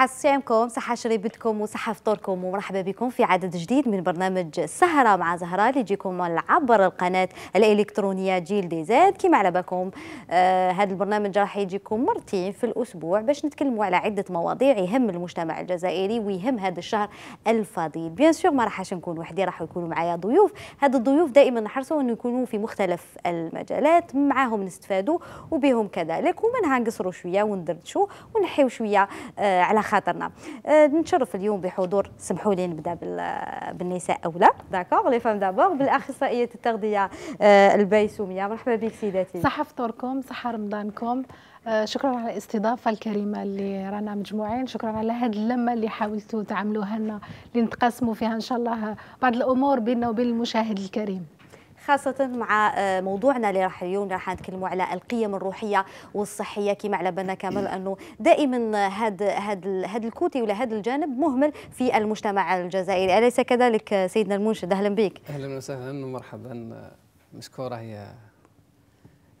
صحة صيامكم صحة شريبتكم وصحة فطوركم ومرحبا بكم في عدد جديد من برنامج سهرة مع زهرة اللي يجيكم عبر القناة الإلكترونية جيل دي زاد كما على بالكم آه هذا البرنامج راح يجيكم مرتين في الأسبوع باش نتكلموا على عدة مواضيع يهم المجتمع الجزائري ويهم هذا الشهر الفضيل بيان سور ما راحش نكون وحدي راح يكونوا معايا ضيوف هاد الضيوف دائما نحرصوا أن يكونوا في مختلف المجالات معاهم نستفادوا وبهم كذلك ومنها نقصروا شوية وندردشوا ونحيو شوية آه على خاطرنا أه، نتشرف اليوم بحضور سمحوا لي نبدا بالنساء اولى داكوغ لي فام دابور بالاخصائيه التغذيه أه، البيسوميه مرحبا بك سيداتي صحه فطوركم صحه رمضانكم أه، شكرا على الاستضافه الكريمه اللي رانا مجموعين شكرا على هذه اللمه اللي حاولتوا تعملوها لنا اللي نتقاسموا فيها ان شاء الله بعض الامور بيننا وبين المشاهد الكريم خاصة مع آه، موضوعنا اللي راح اليوم راح نتكلموا على القيم الروحية والصحية كما على بالنا كامل أنه دائما هذا هذا هذا الكوتي ولا هذا الجانب مهمل في المجتمع الجزائري أليس كذلك سيدنا المنشد أهلا بك أهلا وسهلا ومرحبا آه، مشكورة هي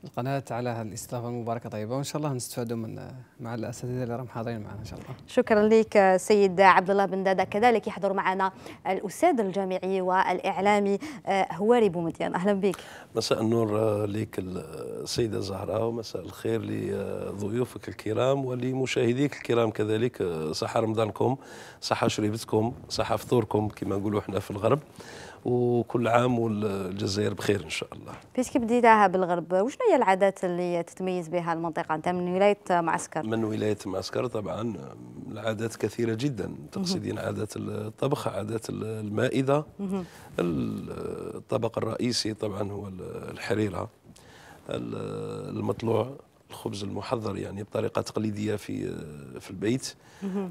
القناة على هذه الاستضافة المباركة طيبة وإن شاء الله نستفادوا من مع الأساتذة اللي راهم حاضرين معنا إن شاء الله شكرا لك سيد عبد الله بن دادا كذلك يحضر معنا الأستاذ الجامعي والإعلامي آه، هواري بومديان أهلا بك مساء النور آه، لك السيدة زهراء ومساء الخير لضيوفك الكرام ولمشاهديك الكرام كذلك آه، صحة رمضانكم صحة شريبتكم صحة فطوركم كما نقولوا احنا في الغرب وكل عام والجزائر بخير ان شاء الله. فيش بديتها بالغرب وشنو هي العادات اللي تتميز بها المنطقه انت من ولايه معسكر؟ من ولايه معسكر طبعا العادات كثيره جدا تقصدين عادات الطبخ عادات المائده الطبق الرئيسي طبعا هو الحريره المطلوع الخبز المحضر يعني بطريقه تقليديه في في البيت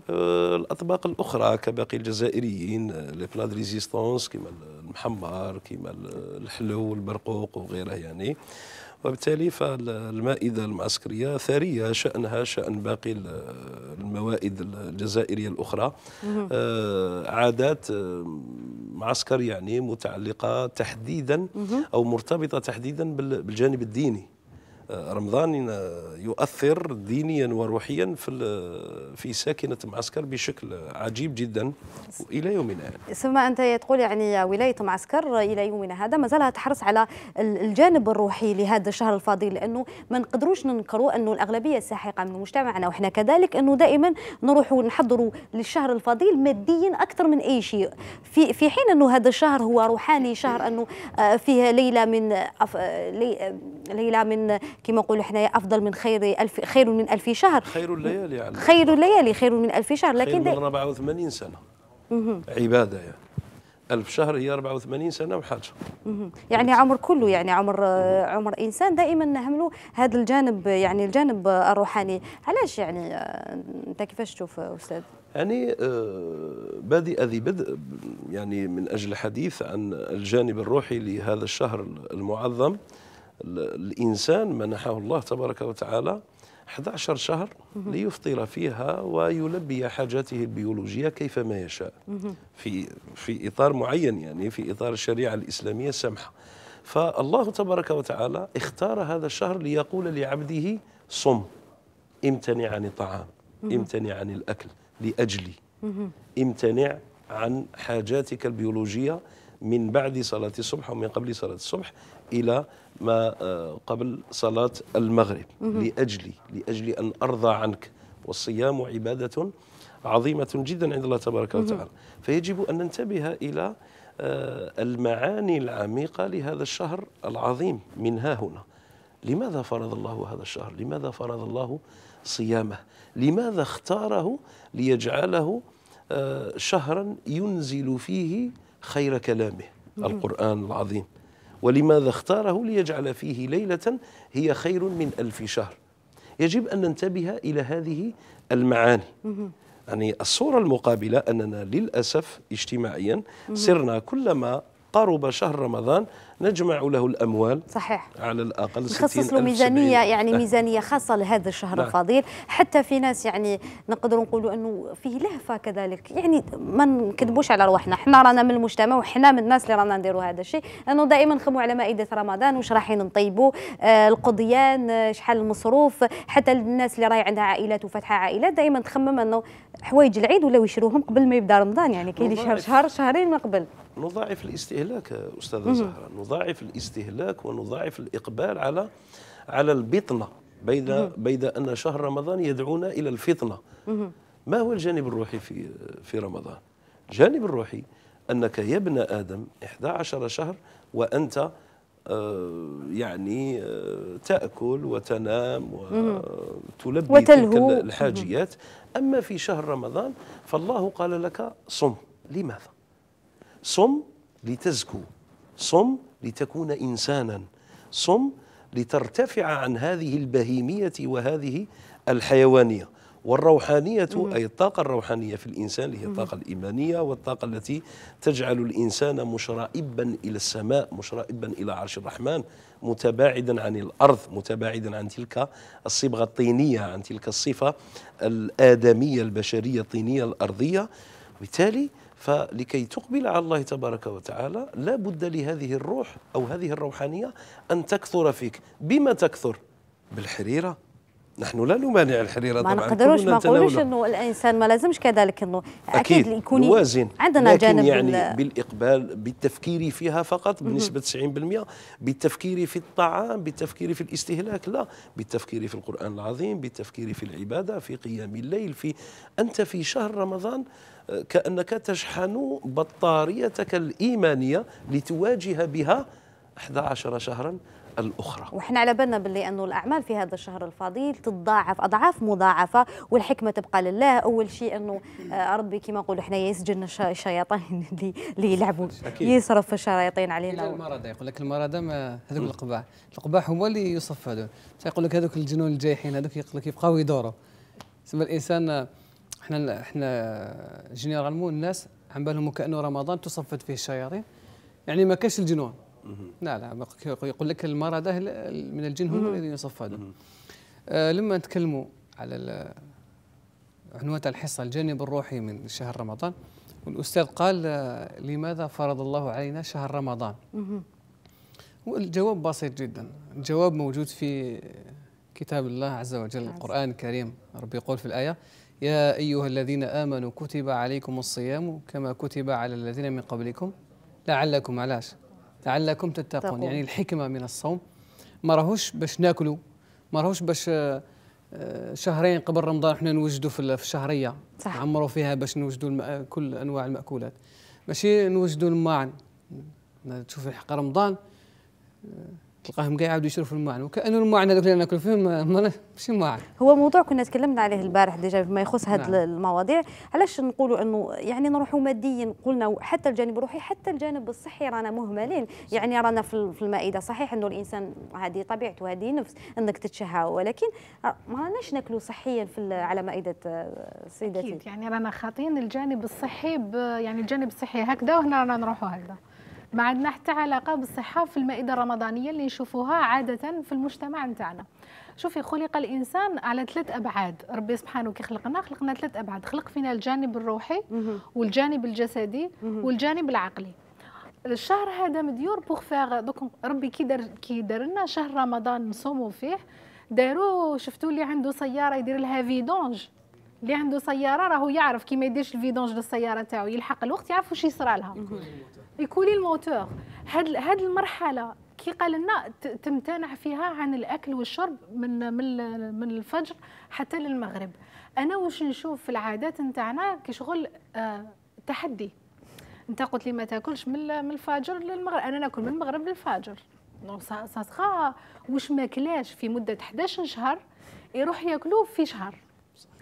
آه، الاطباق الاخرى كباقي الجزائريين آه، لي بلا ريزيستونس كما المحمر كما الحلو والبرقوق وغيره يعني وبالتالي فالمائدة المعسكرية ثرية شأنها شأن باقي الموائد الجزائرية الأخرى آه، عادات معسكر يعني متعلقة تحديدا أو مرتبطة تحديدا بالجانب الديني رمضان يؤثر دينيا وروحيا في في ساكنه معسكر بشكل عجيب جدا الى يومنا هذا. ثم انت تقول يعني ولايه معسكر الى يومنا هذا مازالها تحرص على الجانب الروحي لهذا الشهر الفضيل لانه ما نقدروش ننكروا انه الاغلبيه الساحقه من مجتمعنا وحنا كذلك انه دائما نروحوا نحضروا للشهر الفضيل ماديا اكثر من اي شيء في في حين انه هذا الشهر هو روحاني شهر انه آه، فيه ليله من آه، آه، ليله من كما نقولوا حنايا افضل من خير ألف خير من ألف شهر خير الليالي يعني خير الليالي خير من ألف شهر لكن خير من 84 سنه عباده يعني ألف شهر هي 84 سنة وحاجة يعني عمر كله يعني عمر عمر إنسان دائما نهملوا هذا الجانب يعني الجانب الروحاني علاش يعني أنت كيفاش تشوف أستاذ؟ يعني آه، بادئ ذي بدء يعني من أجل الحديث عن الجانب الروحي لهذا الشهر المعظم الإنسان منحه الله تبارك وتعالى 11 شهر ليفطر فيها ويلبي حاجاته البيولوجية كيفما يشاء في في إطار معين يعني في إطار الشريعة الإسلامية السمحة فالله تبارك وتعالى اختار هذا الشهر ليقول لعبده صم امتنع عن الطعام امتنع عن الأكل لأجلي امتنع عن حاجاتك البيولوجية من بعد صلاة الصبح ومن قبل صلاة الصبح إلى ما آه، قبل صلاة المغرب لأجلي لأجل أن أرضى عنك والصيام عبادة عظيمة جدا عند الله تبارك وتعالى فيجب أن ننتبه إلى آه، المعاني العميقة لهذا الشهر العظيم من ها هنا لماذا فرض الله هذا الشهر لماذا فرض الله صيامه لماذا اختاره ليجعله آه، شهرا ينزل فيه خير كلامه القرآن العظيم ولماذا اختاره ليجعل فيه ليلة هي خير من ألف شهر يجب أن ننتبه إلى هذه المعاني يعني الصورة المقابلة أننا للأسف اجتماعيا صرنا كلما قرب شهر رمضان نجمع له الاموال صحيح على الاقل نخصص له ميزانيه يعني نعم. ميزانيه خاصه لهذا الشهر نعم. الفضيل حتى في ناس يعني نقدروا نقولوا انه فيه لهفه كذلك يعني ما نكذبوش على رواحنا حنا رانا من المجتمع وحنا من الناس اللي رانا نديروا هذا الشيء انه دائما نخموا على مائده رمضان واش رايحين نطيبوا آه القضيان آه، شحال المصروف حتى الناس اللي راهي عندها عائلات وفاتحه عائلات دائما تخمم انه حوايج العيد ولا يشروهم قبل ما يبدا رمضان يعني كاين شهر شهر شهرين من قبل نضاعف الاستهلاك استاذه زهره نضاعف الاستهلاك ونضاعف الإقبال على على البطنة بين بين أن شهر رمضان يدعونا إلى الفطنة ما هو الجانب الروحي في في رمضان الجانب الروحي أنك يا ابن آدم 11 شهر وأنت آه، يعني آه، تأكل وتنام وتلبي تلك الحاجيات أما في شهر رمضان فالله قال لك صم لماذا؟ صم لتزكو صم لتكون إنسانا صم لترتفع عن هذه البهيمية وهذه الحيوانية والروحانية أي الطاقة الروحانية في الإنسان اللي هي الطاقة الإيمانية والطاقة التي تجعل الإنسان مشرائبا إلى السماء مشرائبا إلى عرش الرحمن متباعدا عن الأرض متباعدا عن تلك الصبغة الطينية عن تلك الصفة الآدمية البشرية الطينية الأرضية وبالتالي فلكي تقبل على الله تبارك وتعالى لا بد لهذه الروح أو هذه الروحانية أن تكثر فيك بما تكثر بالحريرة نحن لا نمانع الحريره طبعا ما نقدروش ما نقولوش انه الانسان ما لازمش كذلك انه اكيد, أكيد يكون عندنا لكن جانب يعني بالاقبال بالتفكير فيها فقط بنسبه 90% بالتفكير في الطعام بالتفكير في الاستهلاك لا بالتفكير في القران العظيم بالتفكير في العباده في قيام الليل في انت في شهر رمضان كأنك تشحن بطاريتك الإيمانية لتواجه بها 11 شهرا الاخرى وحنا على بالنا باللي انه الاعمال في هذا الشهر الفضيل تتضاعف اضعاف مضاعفه والحكمه تبقى لله اول شيء انه آه، ربي كما نقولوا حنا يسجن الشياطين اللي يلعبوا يصرف الشياطين علينا المرض يقول لك المرض ما هذوك القباح القباح هما اللي يصف هذول يقول لك هذوك الجنون الجايحين هذوك يقول لك يبقاو يدوروا تسمى الانسان احنا احنا جينيرال مون الناس عم بالهم كانه رمضان تصفد فيه الشياطين يعني ما كاش الجنون لا لا يقول لك المرض من الجن هم الذين يصفدوا آه لما نتكلموا على عنوان الحصه الجانب الروحي من شهر رمضان والاستاذ قال آه، لماذا فرض الله علينا شهر رمضان؟ والجواب بسيط جدا الجواب موجود في كتاب الله عز وجل القرآن الكريم ربي يقول في الآية يا أيها الذين آمنوا كتب عليكم الصيام كما كتب على الذين من قبلكم لعلكم علاش لعلكم تتقون يعني الحكمة من الصوم ما راهوش باش ناكلوا ما راهوش باش آه، شهرين قبل رمضان احنا نوجدوا في الشهرية صح. عمروا فيها باش نوجدوا كل أنواع المأكولات ماشي نوجدوا الماعن تشوف حق رمضان آه، تلقاهم قاعد يعاودوا يشرفوا المعنى وكانه المعنى هذوك اللي ناكلوا فيهم ماشي معنى هو موضوع كنا تكلمنا عليه البارح ديجا فيما يخص هذه نعم. المواضيع علاش نقولوا انه يعني نروحوا ماديا قلنا حتى الجانب الروحي حتى الجانب الصحي رانا مهملين يعني رانا في المائده صحيح انه الانسان هذه طبيعته هذه نفس انك تتشهى ولكن ما راناش ناكلوا صحيا في على مائده آه، سيدتي اكيد يعني رانا خاطين الجانب الصحي يعني الجانب الصحي هكذا وهنا رانا نروحوا هكذا ما عندنا حتى علاقه بالصحه في المائده الرمضانيه اللي نشوفوها عاده في المجتمع نتاعنا شوفي خلق الانسان على ثلاث ابعاد ربي سبحانه كي خلقنا خلقنا ثلاث ابعاد خلق فينا الجانب الروحي والجانب الجسدي والجانب العقلي الشهر هذا مديور بوغ فيغ دوك ربي كي دار كي دار لنا شهر رمضان نصوموا فيه داروا شفتوا اللي عنده سياره يدير لها فيدونج اللي عنده سياره راهو يعرف كي ما يديرش الفيدونج للسياره تاعو يلحق الوقت يعرف واش يصرى لها يكولي الموتور هاد هاد المرحله كي قال لنا تمتنع فيها عن الاكل والشرب من من من الفجر حتى للمغرب انا واش نشوف في العادات نتاعنا كي شغل آه تحدي انت قلت لي ما تاكلش من من الفجر للمغرب انا ناكل من المغرب للفجر دونك سا واش ماكلاش في مده 11 شهر يروح ياكلوه في شهر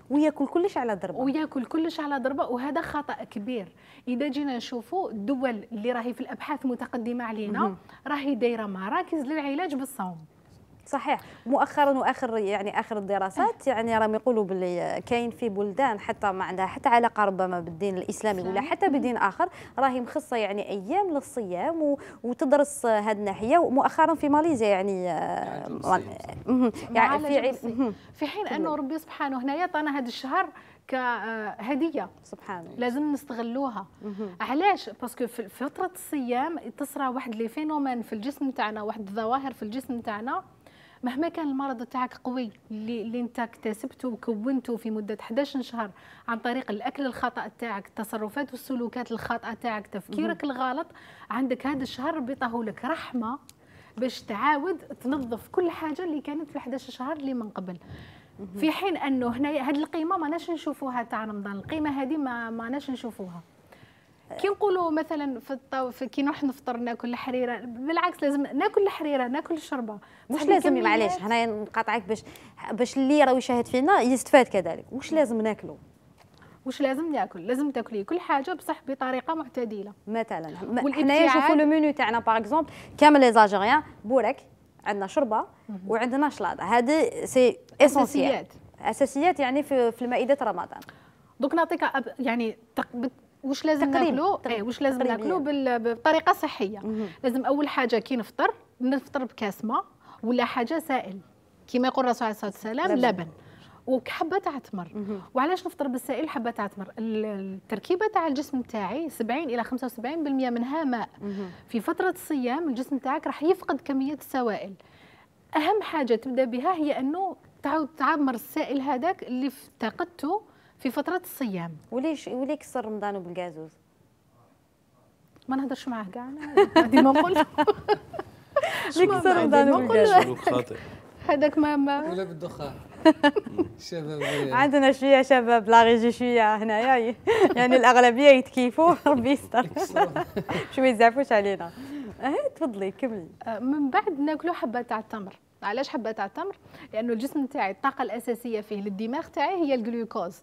وياكل كلش على ضربه وياكل كلش على ضربه وهذا خطا كبير اذا جينا نشوفوا الدول اللي راهي في الابحاث متقدمه علينا راهي دايره مراكز للعلاج بالصوم صحيح مؤخرا واخر يعني اخر الدراسات إيه. يعني راهم يقولوا باللي كاين في بلدان حتى ما عندها حتى علاقه ربما بالدين الاسلامي ولا حتى بدين اخر راهي مخصصه يعني ايام للصيام وتدرس هذه الناحيه ومؤخرا في ماليزيا يعني يعني, آه، يعني في, في حين انه ربي سبحانه هنايا عطانا هذا الشهر كهديه آه، سبحان الله لازم نستغلوها علاش باسكو في فتره الصيام تصرى واحد لي فينومين في الجسم تاعنا واحد الظواهر في الجسم تاعنا مهما كان المرض تاعك قوي اللي, اللي انت اكتسبته وكونته في مده 11 شهر عن طريق الاكل الخطا تاعك التصرفات والسلوكات الخاطئه تاعك تفكيرك الغلط عندك هذا الشهر لك رحمه باش تعاود تنظف كل حاجه اللي كانت في 11 شهر اللي من قبل في حين انه هنا هذه القيمه ماناش نشوفوها تاع رمضان القيمه هذه ماناش نشوفوها كي نقولوا مثلا في في كي نروح نفطر ناكل الحريره بالعكس لازم ناكل الحريره ناكل الشربه مش لازم معليش هنا نقاطعك باش باش اللي راه يشاهد فينا يستفاد كذلك واش لازم ناكلو واش لازم ناكل لازم تاكلي كل حاجه بصح بطريقه معتدله مثلا حنايا نشوفوا لو مينو تاعنا باغ اكزومبل كامل لي زاجيريان بورك عندنا شربه وعندنا شلاضه هذه سي اساسيات اساسيات يعني في, في المائده رمضان دوك نعطيك يعني واش لازم ناكلو اي واش لازم ناكلو إيه. بطريقه صحيه مم. لازم اول حاجه كي نفطر نفطر بكاس ماء ولا حاجه سائل كما يقول الرسول عليه الصلاه والسلام لبن, لبن. وحبه تاع تمر وعلاش نفطر بالسائل حبه تاع تمر التركيبه تاع الجسم تاعي 70 الى 75% منها ماء مم. في فتره الصيام الجسم تاعك راح يفقد كميه السوائل اهم حاجه تبدا بها هي انه تعاود تعمر السائل هذاك اللي افتقدته في فتره الصيام وليش وليك كسر رمضان وبالقازوز ما نهضرش معاه كاع ديما نقول ليك كسر رمضان وبالقازوز هذاك ما ما ولا بالدخان شباب عندنا شويه شباب لا ريجي شويه هنايا يعني الاغلبيه يتكيفوا ربي يستر شويه يزعفوش علينا اه تفضلي كملي آه، من بعد ناكلوا حبه تاع التمر علاش حبة تاع التمر لانه الجسم تاعي الطاقه الاساسيه فيه للدماغ تاعي هي الجلوكوز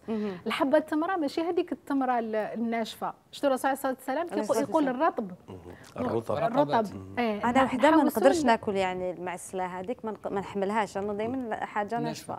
الحبه التمره ماشي هذيك التمره الناشفه شتو الرسول عليه الصلاه والسلام يقول الرطب الرطب الرطب ايه انا وحده ما نقدرش ناكل يعني المعسله هذيك ما نحملهاش انا دائما حاجه ناشفه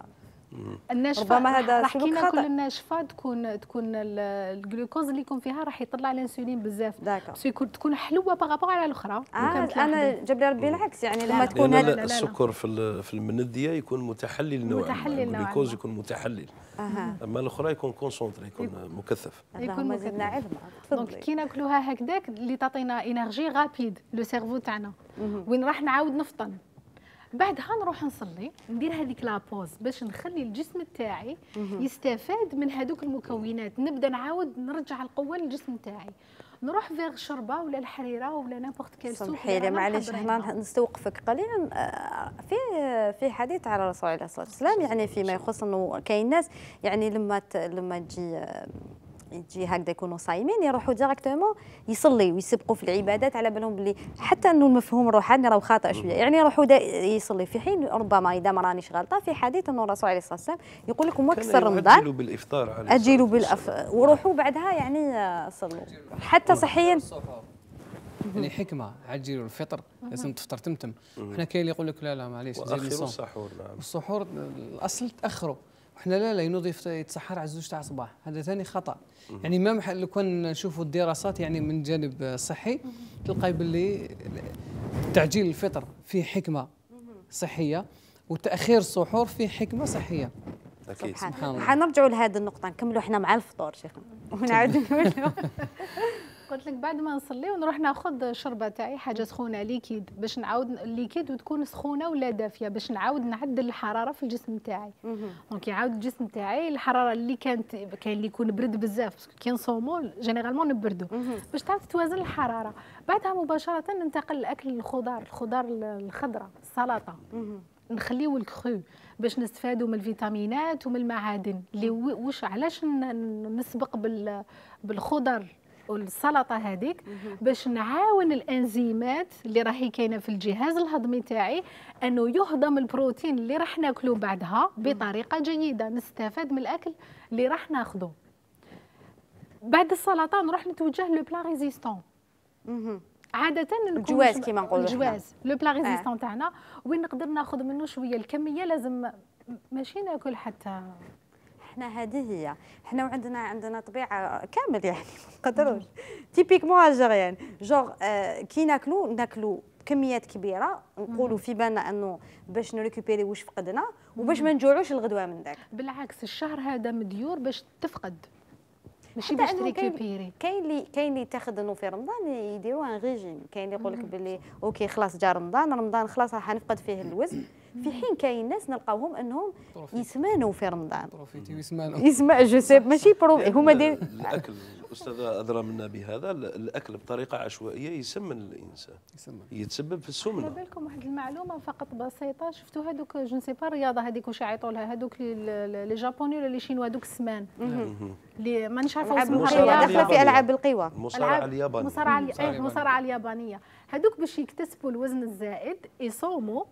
الناشفه ربما هذا سلوك خطا كل الناشفه تكون تكون الجلوكوز اللي يكون فيها راح يطلع الانسولين بزاف بس يكون تكون حلوه باغابوغ على الاخرى آه انا جاب لي ربي العكس يعني لما لا تكون لا لا السكر في في المنديه يكون متحلل نوعا متحلل الجلوكوز يكون متحلل اما الاخرى يكون كونسونتري يكون مكثف يكون مكثف علم دونك كي ناكلوها هكذاك اللي تعطينا انرجي غابيد لو سيرفو تاعنا وين راح نعاود نفطن بعدها نروح نصلي ندير هذيك لابوز باش نخلي الجسم تاعي يستفاد من هذوك المكونات نبدا نعاود نرجع القوه للجسم تاعي نروح فيغ الشربه ولا الحريره ولا نابورت كيل سوق سمحي لي معليش هنا نستوقفك قليلا آه، في في حديث على الرسول عليه الصلاه والسلام يعني فيما يخص انه كاين ناس يعني لما لما تجي آه، يجي هكذا يكونوا صايمين يروحوا ديريكتومون يصلي ويسبقوا في العبادات على بالهم بلي حتى انه المفهوم الروحاني راه خاطئ شويه يعني يروحوا يصلي في حين ربما اذا ما رانيش غلطه في حديث انه الرسول عليه الصلاه والسلام يقول لكم وكسر رمضان اجلوا بالافطار اجلوا بالأف... وروحوا بعدها يعني صلوا حتى صحيا يعني حكمه عجلوا الفطر لازم تفطر تمتم حنا كاين اللي يقول لك لا لا معليش زيد الصحور نعم. السحور الاصل تاخروا احنا لا لا ينوض يتسحر على الزوج تاع الصباح هذا ثاني خطا يعني ما محل لو كان نشوفوا الدراسات يعني من جانب صحي تلقاي باللي تعجيل الفطر فيه حكمه صحيه وتاخير السحور فيه حكمه صحيه اكيد سبحان الله حنرجعوا لهذه النقطه نكملوا احنا مع الفطور شيخنا ونعاود نقولوا قلت لك بعد ما نصلي ونروح ناخذ شربه تاعي حاجه سخونه ليكيد باش نعاود ليكيد وتكون سخونه ولا دافيه باش نعاود نعدل الحراره في الجسم تاعي دونك يعاود الجسم تاعي الحراره اللي كانت كاين اللي يكون برد بزاف باسكو كي نصومو جينيرالمون نبردو باش تعرف توازن الحراره بعدها مباشره ننتقل لاكل الخضار الخضار الخضراء السلطه نخليو الكرو باش نستفادوا من الفيتامينات ومن المعادن اللي واش علاش نسبق بالخضر والسلطه هذيك باش نعاون الانزيمات اللي راهي كاينه في الجهاز الهضمي تاعي انه يهضم البروتين اللي راح ناكله بعدها بطريقه جيده نستفاد من الاكل اللي راح ناخذه بعد السلطه نروح نتوجه لو بلا ريزيستون عاده الجواز كيما نقولوا الجواز لو بلا ريزيستون آه. تاعنا وين نقدر ناخذ منه شويه الكميه لازم ماشي ناكل حتى احنا هذه هي احنا وعندنا عندنا طبيعه كامل يعني ما نقدروش تيبيك الجيريان جوغ كي ناكلو ناكلو كميات كبيره نقولوا في بالنا انه باش نريكوبيري واش فقدنا وباش ما نجوعوش الغدوه من ذاك بالعكس الشهر هذا مديور باش تفقد ماشي باش تريكوبيري كاين اللي كاين اللي تاخذ انه في رمضان يديروا ان ريجيم كاين اللي يقول لك باللي اوكي خلاص جا رمضان رمضان خلاص راح نفقد فيه الوزن في حين كاين ناس نلقاوهم انهم يسمانوا في رمضان يسمانوا يسمع جو سي ماشي بروبليم هما دي الاكل الاستاذ ادرى منا بهذا الاكل بطريقه عشوائيه يسمن الانسان يسمن يتسبب في السمنه على بالكم واحد المعلومه فقط بسيطه شفتوا هذوك جو سي با الرياضه هذيك واش يعيطوا لها هذوك لي جابوني ولا لي شينوا هذوك السمان اللي ما عارفه اسمها داخله في العاب القوى المصارعه اليابانيه المصارعه إيه، اليابانيه هذوك باش يكتسبوا الوزن الزائد يصوموا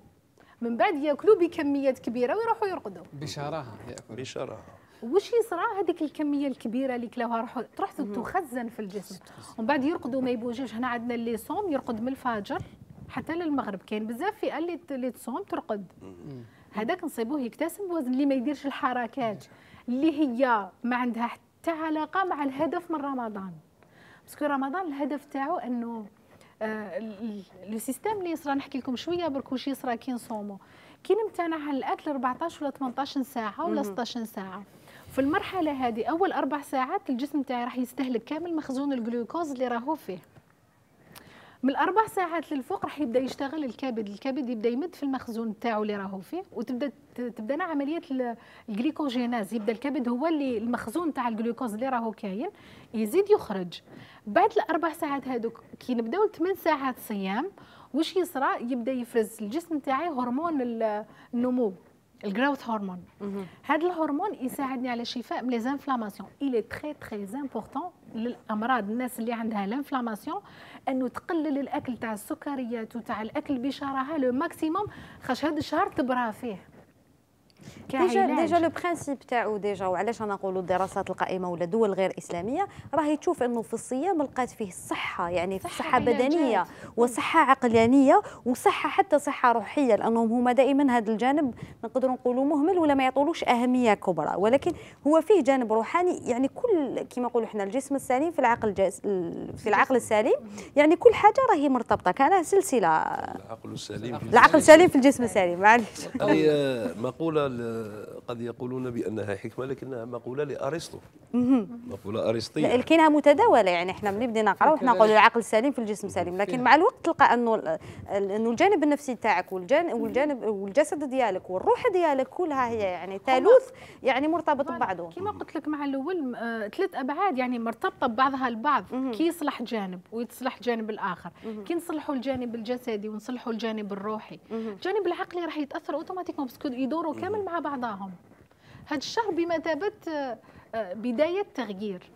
من بعد ياكلوا بكميات كبيره ويروحوا يرقدوا بشراهه ياكلوا بشراهه واش يصرى هذيك الكميه الكبيره اللي كلاوها راح تروح تخزن في الجسم ومن بعد يرقدوا ما يبوجوش هنا عندنا اللي صوم يرقد من الفجر حتى للمغرب كاين بزاف فئه اللي اللي تصوم ترقد هذاك نصيبوه يكتسب وزن اللي ما يديرش الحركات اللي هي ما عندها حتى علاقه مع الهدف من رمضان باسكو رمضان الهدف تاعو انه آه، لو سيستيم اللي صرا نحكي لكم شويه برك واش يصرى كي نصومو كي نمتنع على الاكل 14 ولا 18 ساعه ولا 16 ساعه في المرحله هذه اول اربع ساعات الجسم تاعي راح يستهلك كامل مخزون الجلوكوز اللي راهو فيه من الاربع ساعات للفوق راح يبدا يشتغل الكبد الكبد يبدا يمد في المخزون تاعو اللي راهو فيه وتبدا تبدا عمليه الجليكوجيناز يبدا الكبد هو اللي المخزون تاع الجلوكوز اللي راهو كاين يزيد يخرج بعد الاربع ساعات هذوك كي نبداو 8 ساعات صيام واش يصرى يبدا يفرز الجسم تاعي هرمون النمو الجروث هرمون هذا الهرمون يساعدني على شفاء من ليزانفلاماسيون الي تري تري امبورطون للامراض الناس اللي عندها لانفلاماسيون انه تقلل الاكل تاع السكريات وتاع الاكل بشراهه لو ماكسيموم خاش هذا الشهر تبرى فيه ديجا ديجا لو برانسيب تاعو ديجا وعلاش انا نقولوا الدراسات القائمه ولا دول غير اسلاميه راهي تشوف انه في الصيام لقات فيه الصحه يعني صحة, صحة بدنيه وصحه عقلانيه وصحه حتى صحه روحيه لانهم هما دائما هذا الجانب نقدروا نقولوا مهمل ولا ما يعطولوش اهميه كبرى ولكن هو فيه جانب روحاني يعني كل كما نقولوا احنا الجسم السليم في العقل في العقل السليم يعني كل حاجه راهي مرتبطه كانها سلسله العقل السليم العقل السليم في الجسم السليم معليش مقوله يقال قد يقولون بانها حكمه لكنها مقوله لارسطو مقوله ارسطيه لكنها متداوله يعني احنا ملي بدينا نقراو احنا نقولوا العقل سليم في الجسم سليم لكن مع الوقت تلقى انه انه الجانب النفسي تاعك والجانب والجانب والجسد ديالك والروح ديالك كلها هي يعني ثالوث يعني مرتبط ببعضه كما قلت لك مع الاول آه، ثلاث ابعاد يعني مرتبطه ببعضها البعض كي يصلح جانب ويتصلح الجانب الاخر كي نصلحوا الجانب الجسدي ونصلحوا الجانب الروحي الجانب العقلي راح يتاثر اوتوماتيكوم باسكو يدوروا كامل مع بعضهم هذا الشهر بمثابه آه، آه، بدايه تغيير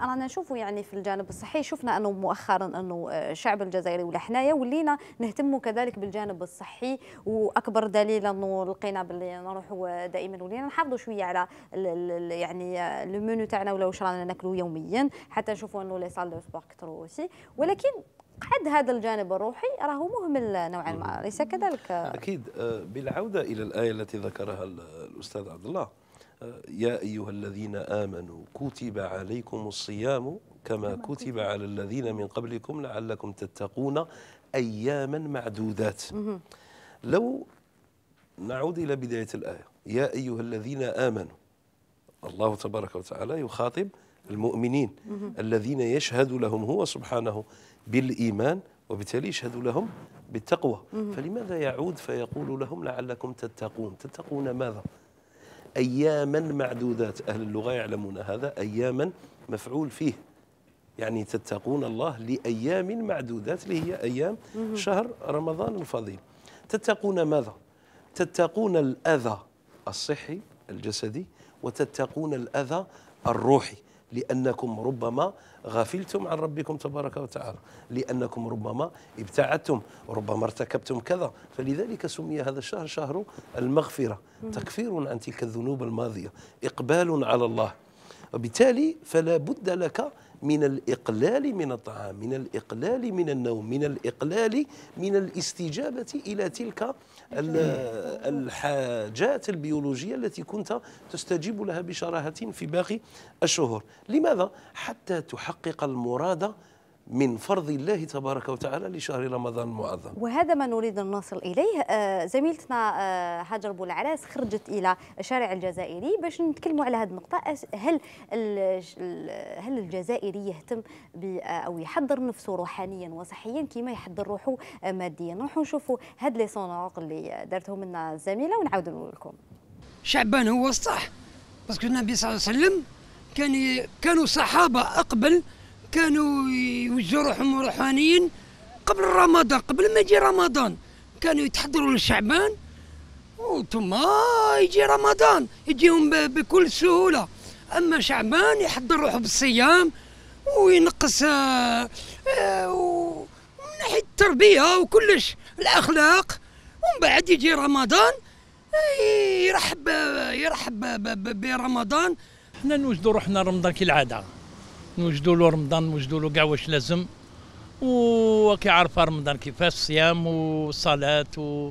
رانا نشوفوا يعني في الجانب الصحي شفنا انه مؤخرا انه آه، الشعب الجزائري ولا حنايا ولينا نهتموا كذلك بالجانب الصحي واكبر دليل انه لقينا باللي نروحوا دائما ولينا نحافظوا شويه على يعني لو تاعنا ولا واش رانا ناكلوا يوميا حتى نشوفوا انه لي سال دو سبور كثروا ولكن حد هذا الجانب الروحي راه مهمل نوعا ما اليس كذلك اكيد آه، بالعوده الى الايه التي ذكرها الاستاذ عبد الله آه، يا ايها الذين امنوا كتب عليكم الصيام كما كتب على الذين من قبلكم لعلكم تتقون اياما معدودات لو نعود الى بدايه الايه يا ايها الذين امنوا الله تبارك وتعالى يخاطب المؤمنين الذين يشهد لهم هو سبحانه بالإيمان وبالتالي يشهد لهم بالتقوى فلماذا يعود فيقول لهم لعلكم تتقون تتقون ماذا أياما معدودات أهل اللغة يعلمون هذا أياما مفعول فيه يعني تتقون الله لأيام معدودات اللي هي أيام شهر رمضان الفضيل تتقون ماذا تتقون الأذى الصحي الجسدي وتتقون الأذى الروحي لأنكم ربما غفلتم عن ربكم تبارك وتعالى لأنكم ربما ابتعدتم ربما ارتكبتم كذا فلذلك سمي هذا الشهر شهر المغفرة تكفير عن تلك الذنوب الماضية إقبال على الله وبالتالي فلا بد لك من الإقلال من الطعام من الإقلال من النوم من الإقلال من الاستجابة إلى تلك الحاجات البيولوجية التي كنت تستجيب لها بشراهة في باقي الشهور لماذا؟ حتى تحقق المراد من فرض الله تبارك وتعالى لشهر رمضان المعظم وهذا ما نريد أن نصل إليه آه، زميلتنا آه هاجر العراس خرجت إلى الشارع الجزائري باش نتكلموا على هذه النقطة هل هل الجزائري يهتم آه، أو يحضر نفسه روحانيا وصحيا كما يحضر روحه آه، ماديا نروحوا نشوفوا هاد لي سونوق اللي دارتهم لنا الزميلة ونعاودوا نقول لكم شعبان هو الصح باسكو النبي صلى الله عليه وسلم كان كانوا صحابة أقبل كانوا يوزوا روحهم روحانيين قبل رمضان قبل ما يجي رمضان كانوا يتحضروا لشعبان وثم يجي رمضان يجيهم بكل سهوله اما شعبان يحضر روحه بالصيام وينقص من آه، آه، ومن ناحيه التربيه وكلش الاخلاق ومن بعد يجي رمضان آه، يرحب يرحب برمضان حنا نوجدوا روحنا رمضان كالعاده نوجدوا له رمضان نوجدوا له كاع واش لازم وكيعرف رمضان كيفاش الصيام والصلاه و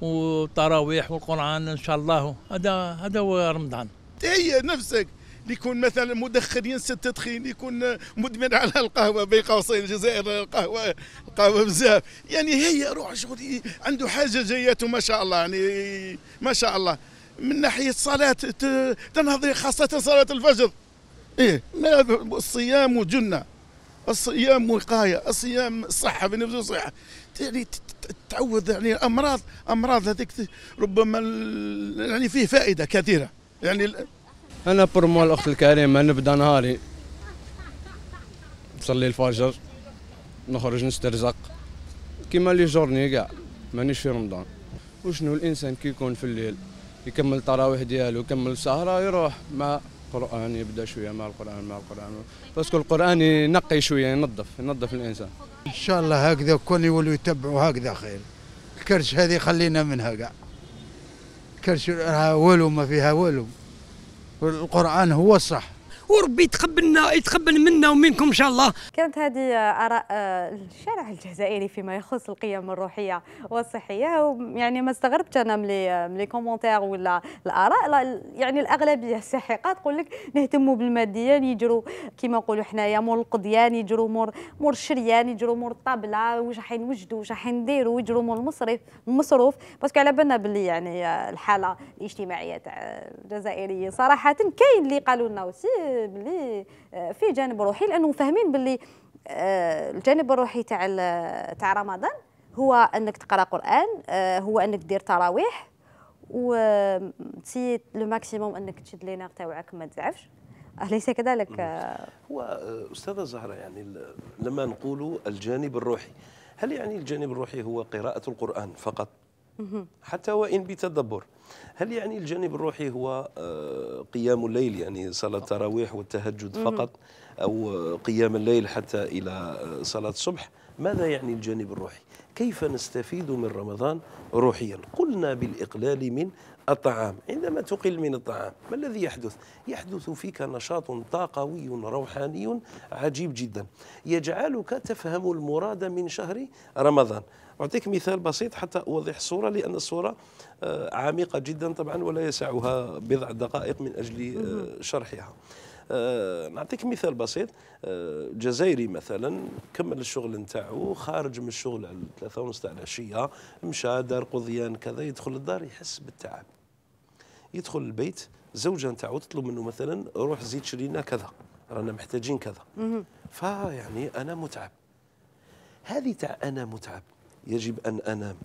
والتراويح والقران ان شاء الله هذا هذا هو رمضان هي نفسك اللي يكون مثلا مدخن ينسى التدخين يكون مدمن على القهوه بين قوسين الجزائر القهوه القهوه بزاف يعني هي روح شغل عنده حاجه جايته ما شاء الله يعني ما شاء الله من ناحيه الصلاه تنهض خاصه صلاه الفجر ايه لا الصيام جنه الصيام وقايه الصيام صحه بنفسه صحه يعني تعوض يعني امراض امراض هذيك ربما يعني فيه فائده كثيره يعني انا برمو الاخت الكريمه نبدا نهاري نصلي الفجر نخرج نسترزق كيما لي جورني كاع مانيش في رمضان وشنو الانسان كي يكون في الليل يكمل التراويح ديالو يكمل السهره يروح مع القرآن يبدأ شوية مع القرآن مع القرآن بس القرآن ينقي شوية ينظف ينظف الإنسان إن شاء الله هكذا كون يولوا يتبعوا هكذا خير الكرش هذه خلينا منها كاع الكرش والو ما فيها والو القرآن هو الصح وربي يتقبلنا يتقبل منا ومنكم ان شاء الله كانت هذه آه، اراء آه، الشارع الجزائري فيما يخص القيم الروحيه والصحيه يعني ما استغربت انا ملي ملي كومونتير ولا الاراء يعني الاغلبيه الساحقه تقول لك نهتموا بالماديه يجروا كما نقولوا حنايا مور القضيان يجروا مور مور الشريان يجروا مور الطابله واش راح نوجدوا واش راح نديروا يجروا مور المصرف المصروف باسكو على بالنا باللي يعني آه، الحاله الاجتماعيه تاع الجزائريين صراحه كاين اللي قالوا لنا باللي آه، في جانب روحي لانه فاهمين باللي آه، الجانب الروحي تاع تاع رمضان هو انك تقرا قران آه، هو انك دير تراويح سي لو ماكسيموم انك تشد لينار تاعك ما تزعفش اليس كذلك هو استاذه زهره يعني لما نقول الجانب الروحي هل يعني الجانب الروحي هو قراءه القران فقط حتى وإن بتدبر هل يعني الجانب الروحي هو آه، قيام الليل يعني صلاة التراويح والتهجد فقط أو قيام الليل حتى إلى آه، صلاة الصبح ماذا يعني الجانب الروحي كيف نستفيد من رمضان روحيا قلنا بالإقلال من الطعام عندما تقل من الطعام ما الذي يحدث يحدث فيك نشاط طاقوي روحاني عجيب جدا يجعلك تفهم المراد من شهر رمضان أعطيك مثال بسيط حتى أوضح الصورة لأن الصورة آه، عميقة جدا طبعا ولا يسعها بضع دقائق من أجل آه، شرحها آه، نعطيك مثال بسيط جزائري مثلا كمل الشغل نتاعو خارج من الشغل على الثلاثة ونص تاع العشية مشى دار قضيان كذا يدخل الدار يحس بالتعب يدخل البيت زوجة نتاعو تطلب منه مثلا روح زيد شري لنا كذا رانا محتاجين كذا فيعني انا متعب هذه تاع انا متعب يجب أن أنام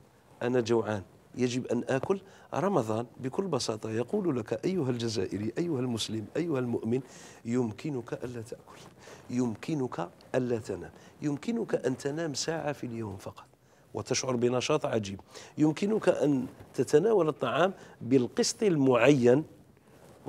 أنا جوعان يجب أن آكل رمضان بكل بساطة يقول لك أيها الجزائري أيها المسلم أيها المؤمن يمكنك ألا تأكل يمكنك ألا تنام يمكنك أن تنام ساعة في اليوم فقط وتشعر بنشاط عجيب يمكنك أن تتناول الطعام بالقسط المعين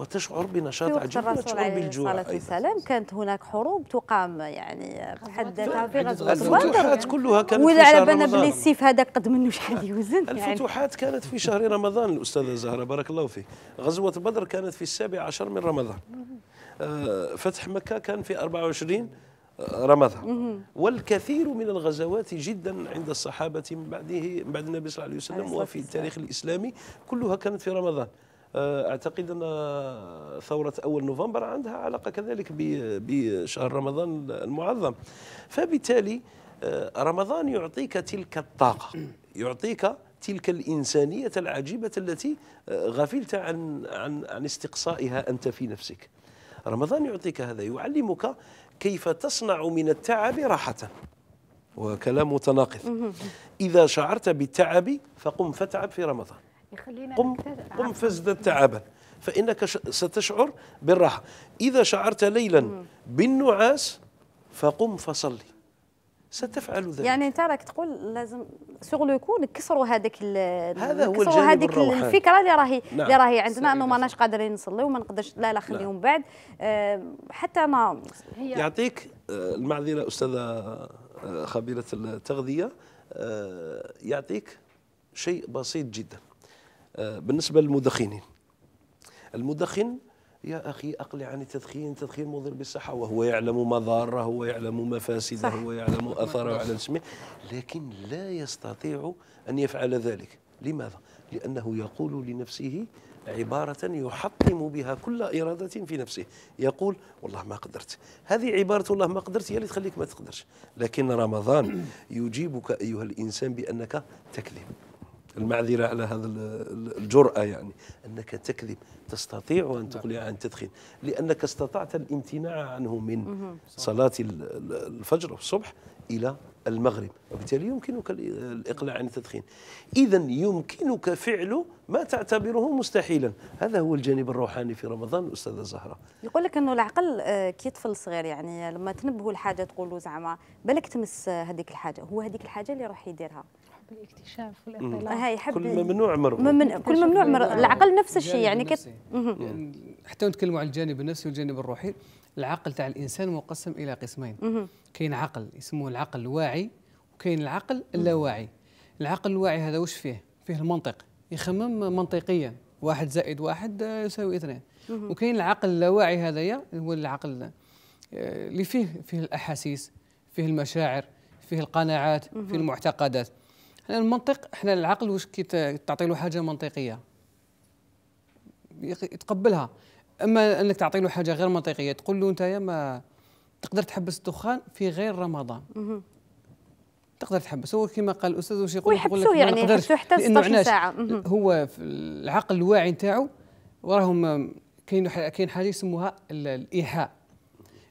وتشعر بنشاط عجيب وتشعر بالجوع عليه الصلاة والسلام كانت هناك حروب تقام يعني بدر الفتوحات كلها كانت في شهر ولا على بالنا السيف هذا قد منه شحال يوزن يعني. الفتوحات كانت في شهر رمضان الأستاذة زهرة بارك الله فيك غزوة بدر كانت في السابع عشر من رمضان آه، فتح مكة كان في 24 آه، رمضان والكثير من الغزوات جدا عند الصحابة من بعده بعد النبي صلى الله عليه وسلم وفي التاريخ الإسلامي كلها كانت في رمضان آه، اعتقد ان ثوره اول نوفمبر عندها علاقه كذلك بشهر رمضان المعظم فبالتالي آه، رمضان يعطيك تلك الطاقه يعطيك تلك الانسانيه العجيبه التي آه، غفلت عن عن عن استقصائها انت في نفسك رمضان يعطيك هذا يعلمك كيف تصنع من التعب راحه وكلام متناقض اذا شعرت بالتعب فقم فتعب في رمضان يخلينا قم, قم فزد تعبا فإنك ستشعر بالراحة إذا شعرت ليلا بالنعاس فقم فصلي ستفعل ذلك يعني انت راك تقول لازم سوغ لو كو نكسروا هذاك هذا هو الجانب هذيك الفكره اللي راهي نعم. اللي راهي عندنا انه ماناش قادرين نصلي وما نقدرش لا لا خليهم نعم. بعد آه حتى انا هي يعطيك آه، المعذره استاذه آه، خبيره التغذيه آه يعطيك شيء بسيط جدا آه، بالنسبة للمدخنين المدخن يا أخي أقلع عن التدخين تدخين مضر بالصحة وهو يعلم مضاره هو يعلم مفاسده هو يعلم أثره على جسمه لكن لا يستطيع أن يفعل ذلك لماذا؟ لأنه يقول لنفسه عبارة يحطم بها كل إرادة في نفسه يقول والله ما قدرت هذه عبارة والله ما قدرت هي اللي تخليك ما تقدرش لكن رمضان يجيبك أيها الإنسان بأنك تكذب المعذرة على هذا الجرأة يعني أنك تكذب تستطيع أن نعم. تقلع عن التدخين لأنك استطعت الامتناع عنه من صلاة الفجر الصبح إلى المغرب وبالتالي يمكنك الإقلاع عن التدخين إذا يمكنك فعل ما تعتبره مستحيلا هذا هو الجانب الروحاني في رمضان أستاذة زهرة يقول لك أنه العقل آه، كي طفل صغير يعني لما تنبهوا الحاجة تقولوا زعما بالك تمس آه، هذيك الحاجة هو هذيك الحاجة اللي راح يديرها الاكتشاف والاطلاع هاي حب كل ممنوع مرغوب ممن... كل ممنوع مرغوب العقل نفس الشيء يعني كت... يعني حتى نتكلموا على الجانب النفسي والجانب الروحي العقل تاع الانسان مقسم الى قسمين كاين عقل يسموه العقل الواعي وكاين العقل اللاواعي العقل الواعي هذا واش فيه فيه المنطق يخمم منطقيا واحد زائد واحد يساوي اثنين وكاين العقل اللاواعي هذايا هو العقل آه، اللي فيه فيه الاحاسيس فيه المشاعر فيه القناعات فيه المعتقدات المنطق احنا العقل واش تعطي له حاجه منطقيه يتقبلها اما انك تعطي له حاجه غير منطقيه تقول له انت يا ما تقدر تحبس الدخان في غير رمضان تقدر تحبس هو كما قال الاستاذ واش يقول يقول لك يعني يحبسوه حتى 16 ساعه هو العقل الواعي نتاعو وراهم كاين كاين حاجه يسموها الايحاء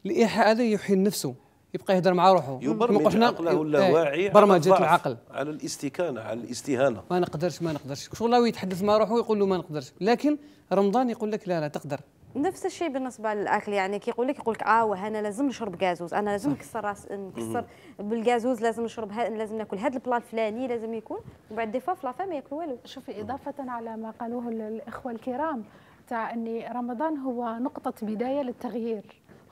الايحاء هذا يحيي نفسه يبقى يهدر مع روحه يبرمج عقله اللاواعي إيه، برمجة العقل على الاستكانة على الاستهانة ما نقدرش ما نقدرش الله يتحدث مع روحه ويقول له ما نقدرش لكن رمضان يقول لك لا لا تقدر نفس الشيء بالنسبه للاكل يعني كيقول لك يقول لك اه انا لازم نشرب غازوز انا لازم نكسر راس نكسر بالغازوز لازم نشرب لازم ناكل هذا البلا الفلاني لازم يكون وبعد دي فوا في لافا ما ياكل والو شوفي اضافه على ما قالوه الاخوه الكرام تاع ان رمضان هو نقطه بدايه للتغيير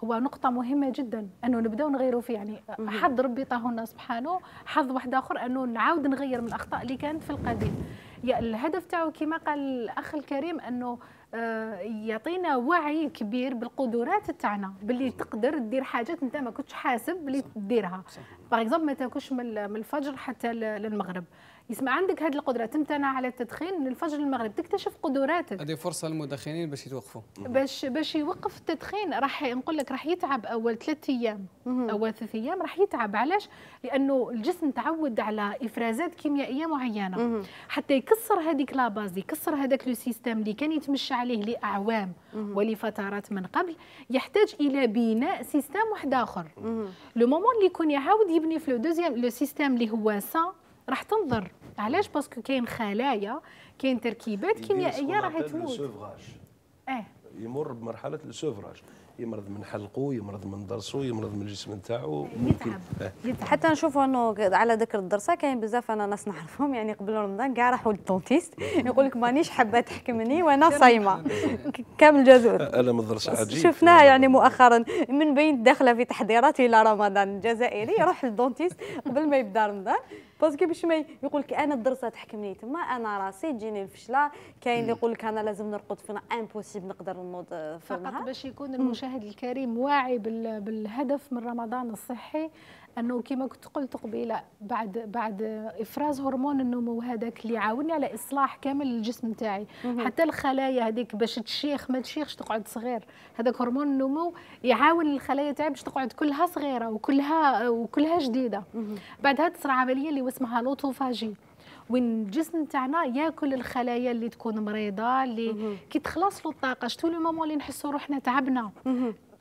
هو نقطة مهمة جدا أنه نبداو نغيروا فيه يعني حظ ربي طاهنا سبحانه حظ واحد آخر أنه نعاود نغير من الأخطاء اللي كانت في القديم الهدف تاعو كما قال الأخ الكريم أنه آه، يعطينا وعي كبير بالقدرات تاعنا باللي تقدر دير حاجات انت ما كنتش حاسب باللي تديرها باغ اكزومبل ما تاكلش من الفجر حتى للمغرب يسمع عندك هذه القدره تمتنع على التدخين من الفجر للمغرب تكتشف قدراتك هذه فرصه للمدخنين باش يتوقفوا باش باش يوقف التدخين راح نقول لك راح يتعب اول ثلاث ايام اول ثلاث ايام راح يتعب علاش لانه الجسم تعود على افرازات كيميائيه معينه حتى يكسر هذيك لا باز يكسر هذاك لو سيستم اللي كان يتمشى عليه لاعوام ولفترات من قبل يحتاج الى بناء سيستم واحد اخر لو مومون اللي يكون يعاود يبني في لو دوزيام لو سيستم اللي هو سان راح تنضر علاش باسكو كاين خلايا كاين تركيبات كيميائيه راح تموت اه يمر بمرحله السوفراج يمرض من حلقه يمرض من ضرسه يمرض من الجسم نتاعو اه. يتعب حتى نشوفوا انه على ذكر الضرسه كاين بزاف انا ناس نعرفهم يعني قبل رمضان كاع راحوا للدونتيست يقول لك مانيش حابه تحكمني وانا صايمه كامل جزور الم الضرسه عجيب شفناها يعني مؤخرا من بين داخله في تحضيرات الى رمضان الجزائري يروح للدونتيست قبل ما يبدا رمضان باسكو باش ما يقول لك انا الضرسه تحكمني تما انا راسي تجيني الفشله كاين اللي يقول لك انا لازم نرقد آه، في امبوسيبل نقدر نوض في النهار فقط باش يكون المشاهد المشاهد الكريم واعي بالهدف من رمضان الصحي انه كما كنت قلت قبيله بعد بعد افراز هرمون النمو هذاك اللي يعاوني على اصلاح كامل الجسم تاعي حتى الخلايا هذيك باش تشيخ ما تشيخش تقعد صغير هذاك هرمون النمو يعاون الخلايا تاعي باش تقعد كلها صغيره وكلها وكلها جديده بعدها تصير عمليه اللي اسمها لوتوفاجي وين الجسم تاعنا ياكل الخلايا اللي تكون مريضه اللي كي تخلص له الطاقه شتو لو مومون اللي نحسوا روحنا تعبنا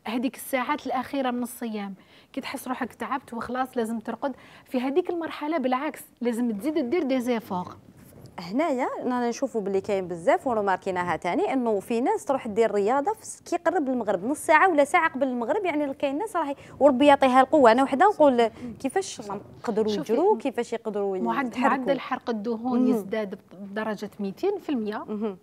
هذيك الساعات الاخيره من الصيام كي تحس روحك تعبت وخلاص لازم ترقد في هذيك المرحله بالعكس لازم تزيد دير دي زيفور هنايا رانا نشوفوا باللي كاين بزاف ورماركيناها ثاني انه في ناس تروح دير رياضه كيقرب المغرب نص ساعه ولا ساعه قبل المغرب يعني كاين ناس راهي وربي يعطيها القوه انا وحده نقول كيفاش نقدروا يجروا كيفاش يقدروا معدل حرق الدهون يزداد بدرجه 200%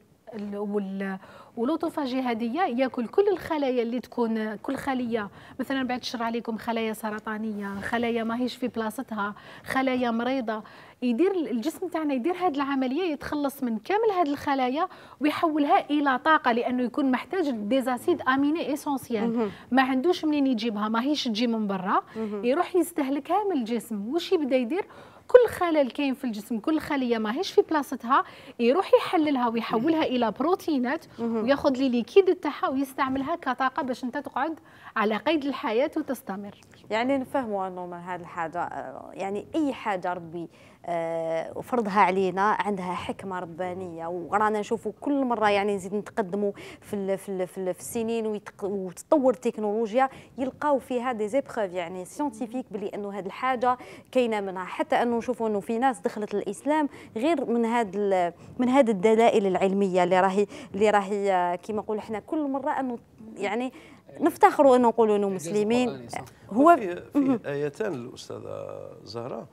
واللطوفه جهاديه ياكل كل الخلايا اللي تكون كل خليه مثلا بعد شر عليكم خلايا سرطانيه خلايا ماهيش في بلاصتها خلايا مريضه يدير الجسم تاعنا يدير هذه العمليه يتخلص من كامل هذه الخلايا ويحولها الى طاقه لانه يكون محتاج ديزاسيد اميني ايسونسيال ما عندوش منين يجيبها ماهيش تجي من برا يروح يستهلكها من الجسم واش يبدا يدير كل خلل كاين في الجسم كل خليه ماهيش في بلاصتها يروح يحللها ويحولها الى بروتينات وياخذ لي ليكيد تاعها ويستعملها كطاقه باش انت تقعد على قيد الحياه وتستمر يعني نفهموا انه هذه الحاجه يعني اي حاجه ربي آه، وفرضها علينا عندها حكمه ربانيه ورانا نشوفوا كل مره يعني نزيد نتقدموا في الـ في الـ في, الـ في السنين وتطور التكنولوجيا يلقاو فيها دي زيبروف يعني سيونتيفيك بلي انه هذه الحاجه كاينه منها حتى انه نشوفوا انه في ناس دخلت الاسلام غير من هذا من هذه الدلائل العلميه اللي راهي اللي راهي آه، كيما نقولوا احنا كل مره انه يعني نفتخروا انه نقولوا انه مسلمين هو في ايتان الاستاذه زهره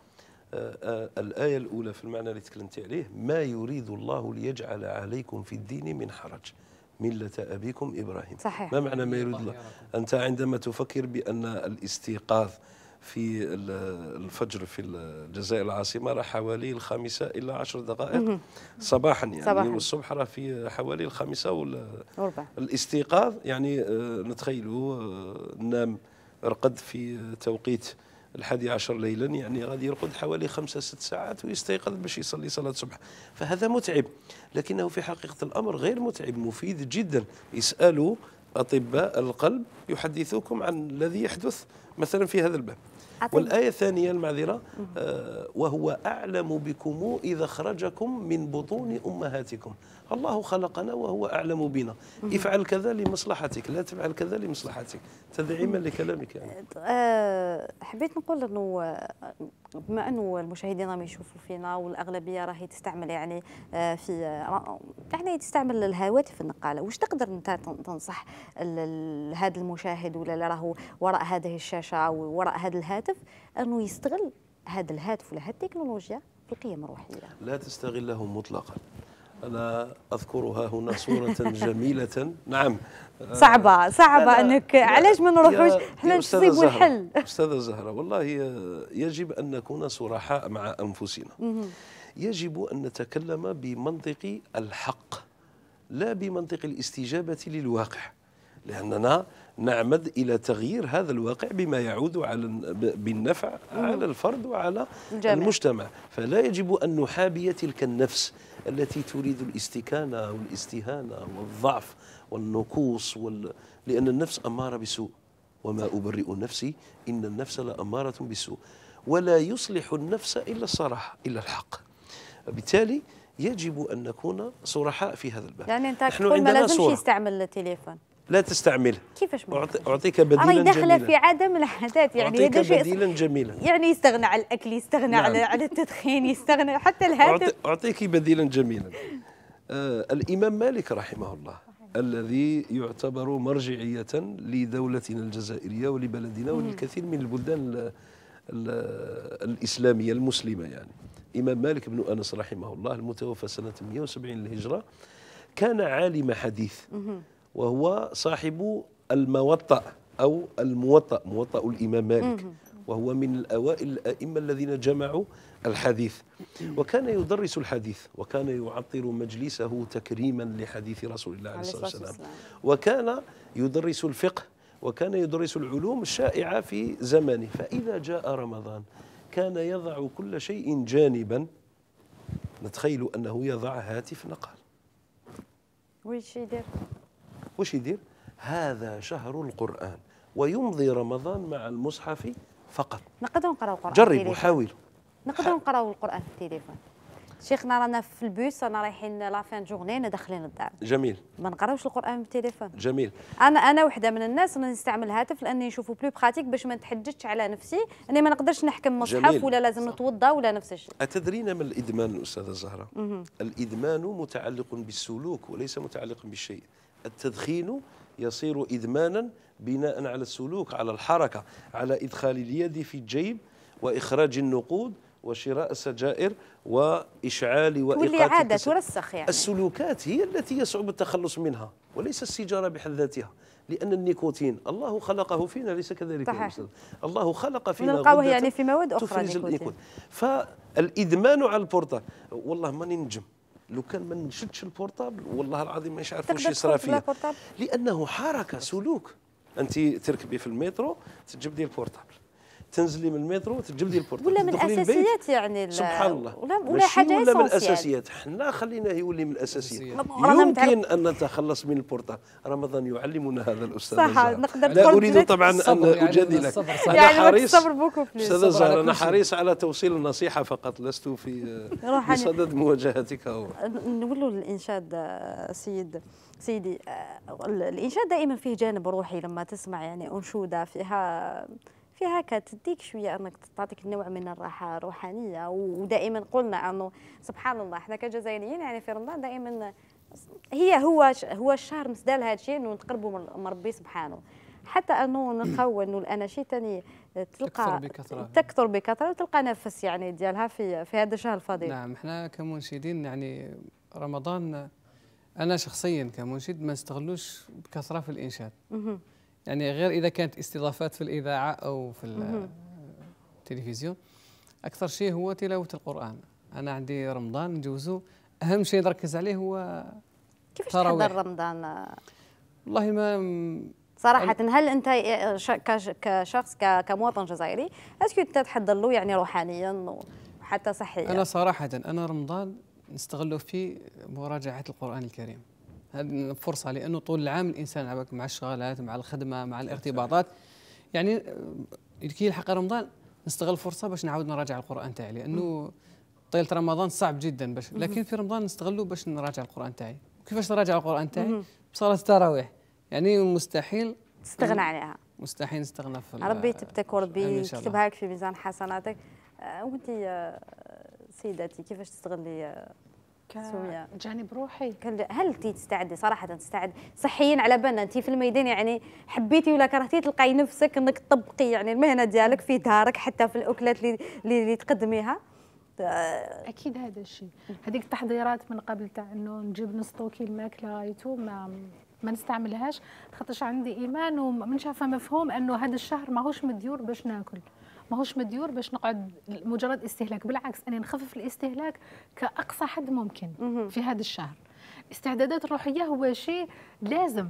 الآية الأولى في المعنى اللي تكلمت عليه ما يريد الله ليجعل عليكم في الدين من حرج ملة أبيكم إبراهيم صحيح. ما معنى ما يريد الله أنت عندما تفكر بأن الاستيقاظ في الفجر في الجزائر العاصمة راه حوالي الخامسة إلى عشر دقائق صباحا يعني صباحاً. والصبح راه في حوالي الخامسة وال... الاستيقاظ يعني آه، نتخيلوا آه، نام رقد في توقيت الحادي عشر ليلا يعني غادي يرقد حوالي خمسة ست ساعات ويستيقظ باش يصلي صلاة الصبح فهذا متعب لكنه في حقيقة الأمر غير متعب مفيد جدا اسألوا أطباء القلب يحدثوكم عن الذي يحدث مثلا في هذا الباب والآية الثانية المعذرة آه، وهو أعلم بكم إذا خرجكم من بطون أمهاتكم الله خلقنا وهو أعلم بنا افعل كذا لمصلحتك لا تفعل كذا لمصلحتك تدعيما لكلامك يعني. أه، حبيت نقول أنه بما أنه المشاهدين راهم يشوفوا فينا والأغلبية راهي تستعمل يعني أه، في أه، يعني تستعمل الهواتف النقالة واش تقدر أنت تنصح هذا المشاهد ولا اللي راهو وراء هذه الشاشة وراء هذا الهاتف أنه يستغل هذا الهاتف ولا هذه التكنولوجيا في قيم روحية لا تستغلهم مطلقا أنا أذكرها هنا صورة جميلة نعم صعبة آه، صعبة أنك علاش ما نروحوش حنا نصيبوا الحل أستاذة زهرة والله يجب أن نكون صرحاء مع أنفسنا يجب أن نتكلم بمنطق الحق لا بمنطق الاستجابة للواقع لأننا نعمد الى تغيير هذا الواقع بما يعود على بالنفع على الفرد وعلى جميل. المجتمع فلا يجب ان نحابي تلك النفس التي تريد الاستكانه والاستهانه والضعف والنقوص وال... لان النفس اماره بسوء وما ابرئ نفسي ان النفس لاماره بسوء ولا يصلح النفس الا الصراحه الا الحق بالتالي يجب ان نكون صرحاء في هذا الباب يعني انت كل ما لازمش يستعمل التليفون لا تستعملها كيفاش ممكن؟ اعطيك بديلا جميلا داخله في عدم العادات يعني هذا بديلا جميلا يعني يستغنى على الاكل يستغنى نعم. على على التدخين يستغنى حتى الهاتف اعطيك بديلا جميلا آه الامام مالك رحمه الله الذي يعتبر مرجعية لدولتنا الجزائرية ولبلدنا وللكثير من البلدان الـ الـ الإسلامية المسلمة يعني إمام مالك بن أنس رحمه الله المتوفى سنة 170 للهجرة كان عالم حديث وهو صاحب الموطأ أو الموطأ موطأ الإمام مالك وهو من الأوائل الأئمة الذين جمعوا الحديث وكان يدرس الحديث وكان يعطر مجلسه تكريما لحديث رسول الله عليه الصلاة والسلام وكان يدرس الفقه وكان يدرس العلوم الشائعة في زمانه فإذا جاء رمضان كان يضع كل شيء جانبا نتخيل أنه يضع هاتف نقال ويش يدير واش يدير هذا شهر القرآن ويمضي رمضان مع المصحف فقط نقدروا نقراو القرآن جربوا حاولوا نقدروا نقراو القرآن في التليفون شيخنا رانا في البيس رانا رايحين لافان جورني انا داخلين الدار جميل ما نقراوش القران بالتليفون جميل انا انا وحده من الناس انا نستعمل الهاتف لاني نشوفه بلو براتيك باش ما نتحججش على نفسي اني ما نقدرش نحكم مصحف ولا لازم نتوضا ولا نفس الشيء اتدرين ما الادمان استاذه زهره الادمان متعلق بالسلوك وليس متعلق بالشيء التدخين يصير إدمانا بناء على السلوك على الحركة على إدخال اليد في الجيب وإخراج النقود وشراء السجائر وإشعال وإيقاف واللي عادة ترسخ يعني السلوكات هي التي يصعب التخلص منها وليس السيجارة بحد ذاتها لأن النيكوتين الله خلقه فينا ليس كذلك صحيح. الله خلق فينا نلقاوه يعني في مواد أخرى تفرز النيكوتين فالإدمان على البورتا والله ما ننجم لو كان ما نشدش البورتابل والله العظيم مش عارف واش يصرى فيه لانه حركه سلوك انت تركبي في المترو تجبدي البورتابل تنزلي من المترو وتجيب لي ولا من الاساسيات يعني سبحان الله ولا, ولا حاجه ولا من الاساسيات حنا خليناه يولي من الاساسيات يمكن ان نتخلص من البورطابل رمضان يعلمنا هذا الاستاذ صح نقدر لا اريد طبعا ان يعني اجادلك انا يعني حريص استاذ زهر انا حريص على توصيل النصيحه فقط لست في بصدد مواجهتك هو له الانشاد سيد سيدي الانشاد دائما فيه جانب روحي لما تسمع يعني انشوده فيها فيها كتديك شويه انك تعطيك نوع من الراحه الروحانيه ودائما قلنا انه سبحان الله احنا كجزائريين يعني في رمضان دائما هي هو هو الشهر مسدال هذا الشيء انه نتقربوا من ربي سبحانه حتى انه نلقاو انه الاناشيد ثاني تلقى تكثر بكثره وتلقى نفس يعني ديالها في في هذا الشهر الفضيل نعم احنا كمنشدين يعني رمضان انا شخصيا كمنشد ما نستغلوش بكثره في الانشاد يعني غير اذا كانت استضافات في الاذاعه او في التلفزيون اكثر شيء هو تلاوه القران انا عندي رمضان نجوزو اهم شيء نركز عليه هو كيفاش تحضر رمضان والله ما صراحة هل أنت كشخص كمواطن جزائري أسكو أنت تحضر له يعني روحانيا وحتى صحيا أنا صراحة أنا رمضان نستغله في مراجعة القرآن الكريم هذه فرصه لانه طول العام الانسان مع الشغالات مع الخدمه مع الارتباطات يعني كي يلحق رمضان نستغل الفرصه باش نعاود نراجع القران تاعي لانه طيله رمضان صعب جدا باش لكن في رمضان نستغله باش نراجع القران تاعي وكيفاش نراجع القران تاعي بصلاه التراويح يعني مستحيل تستغنى عليها مستحيل نستغنى في ربي يثبتك وربي يكتبها لك في ميزان حسناتك آه، وانت آه، سيداتي كيفاش تستغلي آه، سويا جانب روحي هل تستعدي صراحه تستعد صحيين على بالنا انت في الميدان يعني حبيتي ولا كرهتي تلقاي نفسك انك تطبقي يعني المهنه ديالك في دارك حتى في الاكلات اللي اللي تقدميها اكيد هذا الشيء هذيك التحضيرات من قبل تاع انه نجيب نسطوكي الماكله ايتو ما ما نستعملهاش خاطرش عندي ايمان ومن شافه مفهوم انه هذا الشهر ماهوش مديور باش ناكل ماهوش مديور باش نقعد مجرد استهلاك بالعكس اني نخفف الاستهلاك كأقصى حد ممكن في هذا الشهر الاستعدادات الروحية هو شيء لازم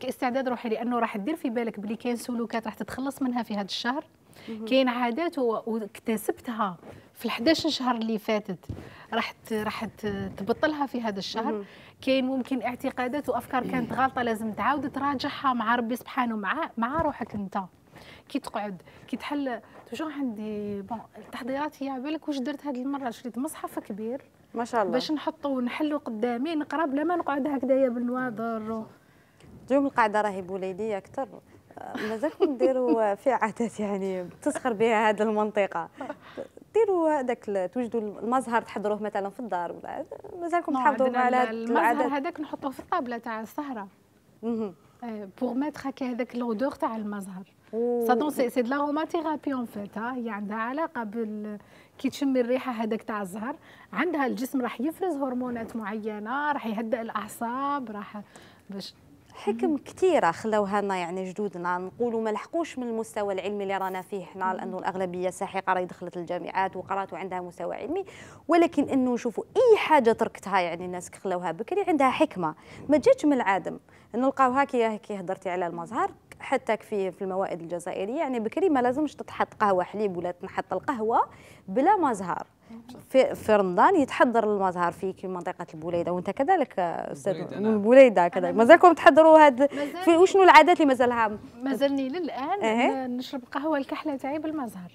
كاستعداد روحي لانه راح دير في بالك بلي كاين سلوكات راح تتخلص منها في هذا الشهر كاين عادات واكتسبتها في ال11 شهر اللي فاتت راح راح تبطلها في هذا الشهر كاين ممكن اعتقادات وافكار كانت غلطه لازم تعاود تراجعها مع ربي سبحانه مع مع روحك انت كي تقعد كي تحل توجور عندي بون التحضيرات هي عبالك واش درت هذه المره شريت مصحف كبير ما شاء الله باش نحطو ونحلو قدامي نقرا بلا ما نقعد هكذايا بالنواظر اليوم القاعده راهي بوليديه اكثر مازالكم ديروا في عادات يعني تسخر بها هذه المنطقه ديروا هذاك توجدوا المزهر تحضروه مثلا في الدار ولا مازالكم تحافظوا على المزهر هذاك نحطوه في الطابله تاع السهره آه، بوغ ميتر هكا هذاك لودور تاع المزهر و... سي دو لا اون فيت هي عندها علاقه بال كي تشمي الريحه هذاك تاع الزهر عندها الجسم راح يفرز هرمونات معينه راح يهدئ الاعصاب راح باش حكم كثيره خلاوها لنا يعني جدودنا نقولوا ما لحقوش من المستوى العلمي اللي رانا فيه حنا لانه الاغلبيه الساحقه راهي دخلت الجامعات وقرات وعندها مستوى علمي ولكن انه نشوفوا اي حاجه تركتها يعني الناس خلاوها بكري عندها حكمه ما جاتش من العدم نلقاوها كي كي هضرتي على المزهر حتى في في الموائد الجزائريه يعني بكري ما لازمش تتحط قهوه حليب ولا تنحط القهوه بلا مزهر في, في رمضان يتحضر المزهر في منطقه البوليده وانت كذلك استاذ البوليده نعم. كذلك مازالكم تحضروا هذا في وشنو العادات اللي مازالها مازالني للان أه. نشرب قهوه الكحله تاعي بالمزهر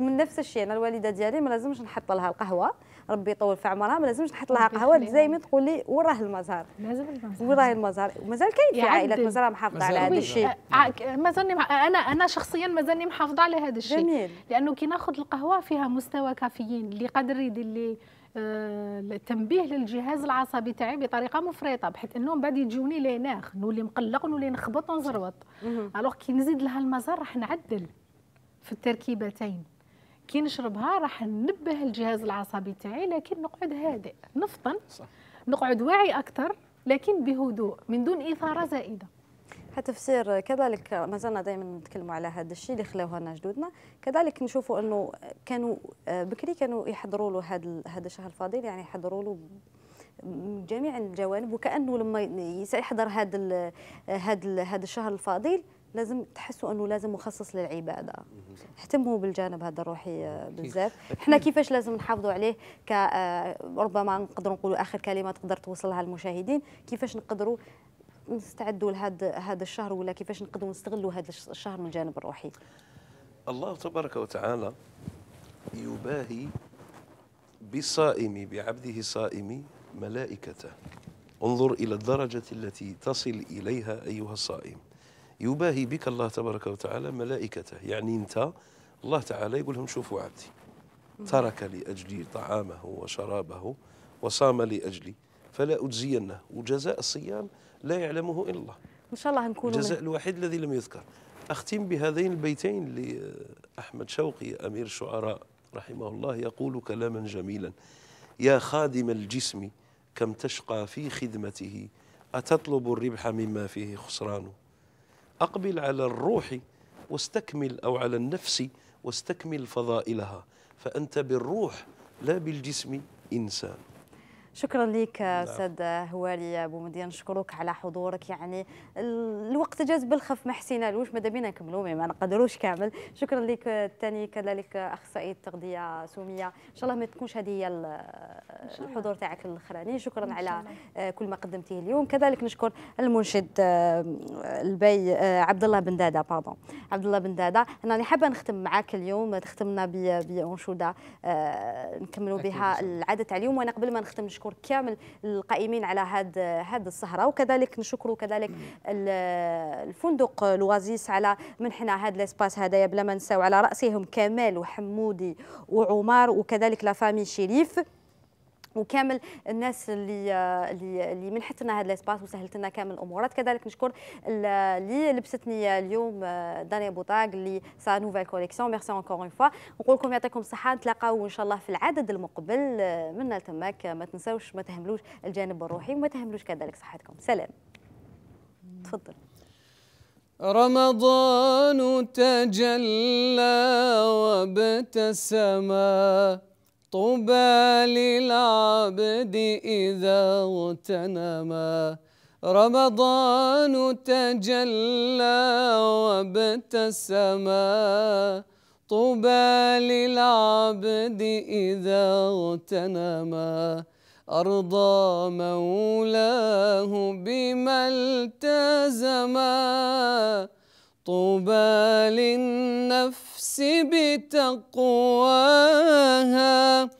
من نفس الشيء انا الوالده ديالي ما لازمش نحط لها القهوه ربي يطول في عمرها ما لازمش نحط لها قهوه تزايمي تقول لي وراه المزهر لازم المزهر وراه المزهر مازال كاين في عائلات مازال محافظه على هذا الشيء أه، أه، مازالني أه، انا انا شخصيا مازالني محافظه على هذا الشيء جميل لانه كي ناخذ القهوه فيها مستوى كافيين اللي قادر يدير لي التنبيه للجهاز العصبي تاعي بطريقه مفرطه بحيث انه من بعد يجوني ناخ نولي مقلق نولي نخبط ونزروط الوغ كي نزيد لها المزار راح نعدل في التركيبتين كي نشربها راح ننبه الجهاز العصبي تاعي لكن نقعد هادئ نفطن صح. نقعد واعي اكثر لكن بهدوء من دون اثاره زائده حتى في سير كذلك مازلنا دائما نتكلموا على هذا الشيء اللي خلاوه لنا جدودنا كذلك نشوفوا انه كانوا آه، بكري كانوا يحضروا له هذا هذا الشهر الفضيل يعني يحضروا له من جميع الجوانب وكانه لما يحضر هذا هذا هذا الشهر الفضيل لازم تحسوا انه لازم مخصص للعباده اهتموا بالجانب هذا الروحي آه، بزاف احنا كيفاش لازم نحافظوا عليه ك آه، ربما نقدروا نقولوا اخر كلمه تقدر توصلها للمشاهدين كيفاش نقدروا نستعدوا لهذا هذا الشهر ولا كيفاش نقدروا نستغلوا هذا الشهر من الجانب الروحي الله تبارك وتعالى يباهي بالصائم بعبده الصائم ملائكته انظر إلى الدرجة التي تصل إليها أيها الصائم يباهي بك الله تبارك وتعالى ملائكته يعني أنت الله تعالى يقول لهم شوفوا عبدي ترك لأجلي طعامه وشرابه وصام لأجلي فلا أجزينه وجزاء الصيام لا يعلمه إلا الله إن شاء الله هنكون الجزاء الوحيد الذي لم يذكر أختم بهذين البيتين لأحمد شوقي أمير الشعراء رحمه الله يقول كلاما جميلا يا خادم الجسم كم تشقى في خدمته أتطلب الربح مما فيه خسرانه أقبل على الروح واستكمل أو على النفس واستكمل فضائلها فأنت بالروح لا بالجسم إنسان شكرا لك استاذ هوالي ابو مدين نشكرك على حضورك يعني الوقت جاز بالخف ما لوش ماذا بينا نكملوا ما نقدروش كامل شكرا لك الثاني كذلك اخصائيه التغذيه سوميه ان شاء الله ما تكونش هذه هي الحضور تاعك الاخراني شكرا على كل ما قدمتيه اليوم كذلك نشكر المنشد البي آه، عبد الله بن دادا باردون عبد الله بن دادا انا اللي حابه نختم معاك اليوم تختمنا بانشوده آه، نكملوا بها العاده تاع اليوم وانا قبل ما نختم نشكر نشكر كامل القائمين على هذا هذه السهره وكذلك نشكر كذلك الفندق لوازيس على منحنا هذا ليسباس هذايا بلا ما نساو على راسهم كمال وحمودي وعمار وكذلك لا فامي شريف وكامل الناس اللي اللي منحت لنا هذا الاسباس وسهلت لنا كامل الامورات كذلك نشكر اللي لبستني اليوم داني بوتاغ اللي سا نوفيل كوليكسيون ميرسي اونكور اون فوا نقول لكم يعطيكم الصحه نتلاقاو ان شاء الله في العدد المقبل منا تماك ما تنساوش ما تهملوش الجانب الروحي وما تهملوش كذلك صحتكم سلام تفضل رمضان تجلى وابتسما طوبى للعبد إذا اغتنما رمضان تجلى وابتسما طوبى للعبد إذا اغتنما أرضى مولاه بما التزما طوبى للنفس بتقواها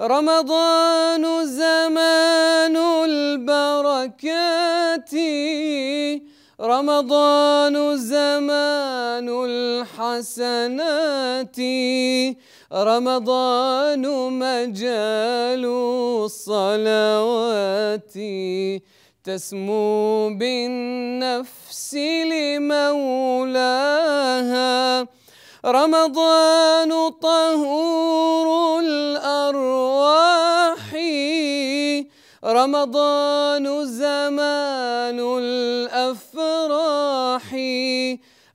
رمضان زمان البركات رمضان زمان الحسنات رمضان مجال الصلوات تسمو بالنفس لمولاها رمضان طهور الأرواح رمضان زمان الأفراح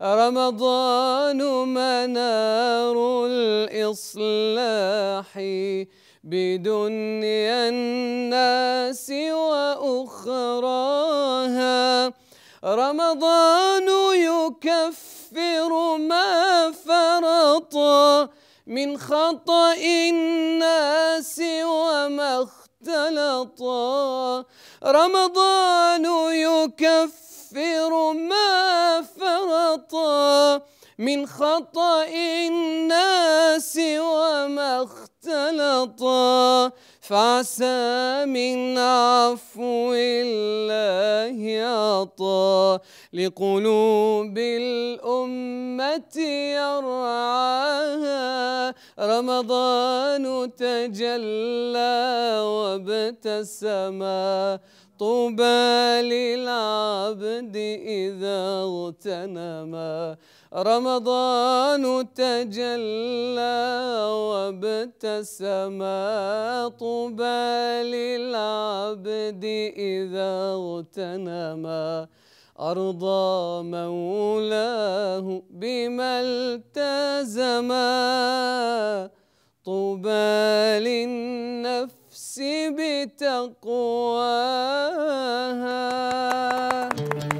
رمضان منار الإصلاح بدنيا الناس وأخراها رمضان يكفر ما فرط من خطأ الناس وما اختلطا رمضان يكفر ما فرط من خطأ الناس وما اختلطا اختلطا فعسى من عفو الله عطا لقلوب الأمة يرعاها رمضان تجلى وابتسما طوبى للعبد إذا اغتنما رمضان تجلى وابتسم طبى للعبد إذا اغتنما أرضى مولاه بما التزما طبى للنفس بتقواها